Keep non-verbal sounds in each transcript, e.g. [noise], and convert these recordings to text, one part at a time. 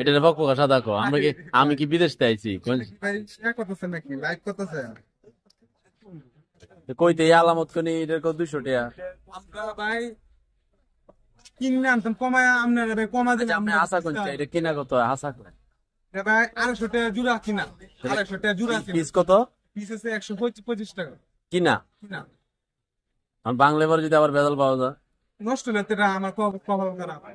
এটা পক্ষ সাদা কো আমরা কি আমি কি বিদেশ আইছি কইতে আলামত কোনি এটার কত 200 টাকা আমরা ভাই কিনে আনতাম কমায় আপনারা ভাই কমা দিলে আচ্ছা, আপনি আশা করছেন এটা কিনা কত আশা করেন ভাই আড়াইশো টাকা জুড়া কিনা আড়াইশো টাকা জুড়া পিস কত পিস আছে 125 টাকা কিনা কিনা আমি বাংলা এবার যদি আবার বেদল পাওয়া যায় নষ্ট হলে আমার কপাল ভাই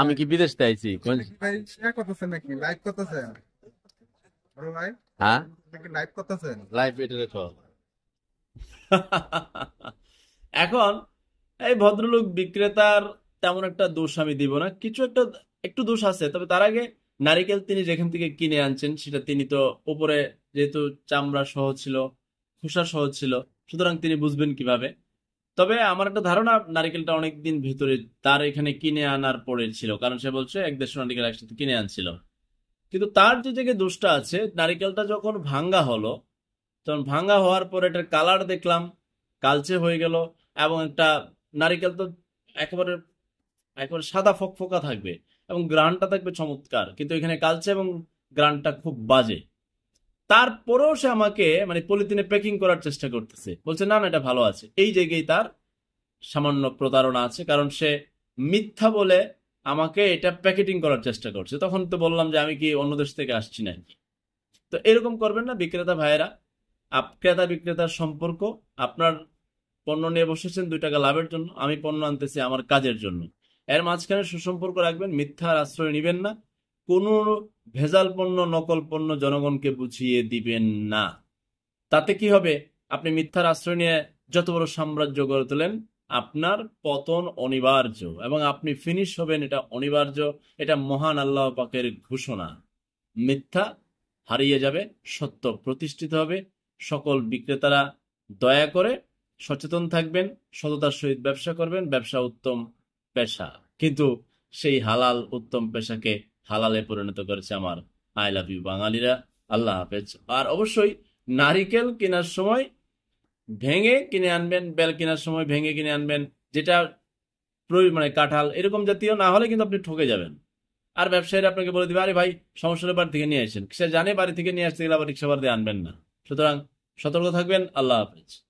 আমি কি বিদেশ হ্যাঁ? [laughs] এখন এই ভদ্রলোক বিক্রেতার তেমন একটা দোষ আমি দিব না কিছু একটা একটু দোষ আছে তবে তার আগে নারিকেল তিনি যেখান থেকে কিনে আনছেন সেটা তিনি তো উপরে যেহেতু চামড়া সহজ ছিল খুশা সহজ ছিল সুতরাং তিনি বুঝবেন কিভাবে তবে আমার একটা ধারণা নারিকেলটা অনেকদিন ভিতরে তার এখানে কিনে আনার পরে ছিল কারণ সে বলছে এক দেশ নারিকেল একসাথে কিনে আনছিল কিন্তু তার যে জায়গায় দোষটা আছে নারিকেলটা যখন ভাঙ্গা হলো তখন ভাঙ্গা হওয়ার পর এটার কালার দেখলাম কালচে হয়ে গেল এবং একটা নারিকেল তো একেবারে একেবারে সাদা ফকফকা থাকবে এবং গ্রানটা থাকবে চমৎকার কিন্তু এখানে কালচে এবং গ্রানটা খুব বাজে তারপরেও সে আমাকে মানে পলিথিনে প্যাকিং করার চেষ্টা করতেছে বলছে না না এটা ভালো আছে এই জায়গায় তার সামান্য প্রতারণা আছে কারণ সে মিথ্যা বলে আমাকে এটা প্যাকেটিং করার চেষ্টা করছে তখন তো বললাম যে আমি কি অন্য দেশ থেকে আসছি না তো এরকম করবেন না বিক্রেতা ভাইয়েরা আপ ক্রেতা বিক্রেতার সম্পর্ক আপনার পণ্য নিয়ে বসেছেন দুই টাকা লাভের জন্য আমি পণ্য আনতেছি আমার কাজের জন্য এর মাঝখানে সুসম্পর্ক রাখবেন মিথ্যার আশ্রয় নিবেন না কোনো ভেজাল পণ্য নকল পণ্য জনগণকে বুঝিয়ে দিবেন না তাতে কি হবে আপনি মিথ্যার আশ্রয় নিয়ে যত বড় সাম্রাজ্য গড়ে তোলেন আপনার পতন অনিবার্য এবং আপনি ফিনিশ হবেন এটা অনিবার্য এটা মহান আল্লাহ পাকের ঘোষণা মিথ্যা হারিয়ে যাবে সত্য প্রতিষ্ঠিত হবে সকল বিক্রেতারা দয়া করে সচেতন থাকবেন সততার সহিত ব্যবসা করবেন ব্যবসা উত্তম পেশা কিন্তু সেই হালাল উত্তম পেশাকে হালালে পরিণত করেছে আমার আই লাভ ইউ বাঙালিরা আল্লাহ হাফেজ আর অবশ্যই নারিকেল কেনার সময় ভেঙে কিনে আনবেন বেল কেনার সময় ভেঙে কিনে আনবেন যেটা মানে কাঁঠাল এরকম জাতীয় না হলে কিন্তু আপনি ঠকে যাবেন আর ব্যবসায়ীরা আপনাকে বলে দিবে আরে ভাই সমস্যার বাড়ি থেকে নিয়ে আসেন সে জানে বাড়ি থেকে নিয়ে আসতে গেলে আবার রিক্সা বাড়িতে আনবেন না সুতরাং সতর্ক থাকবেন আল্লাহ হাফেজ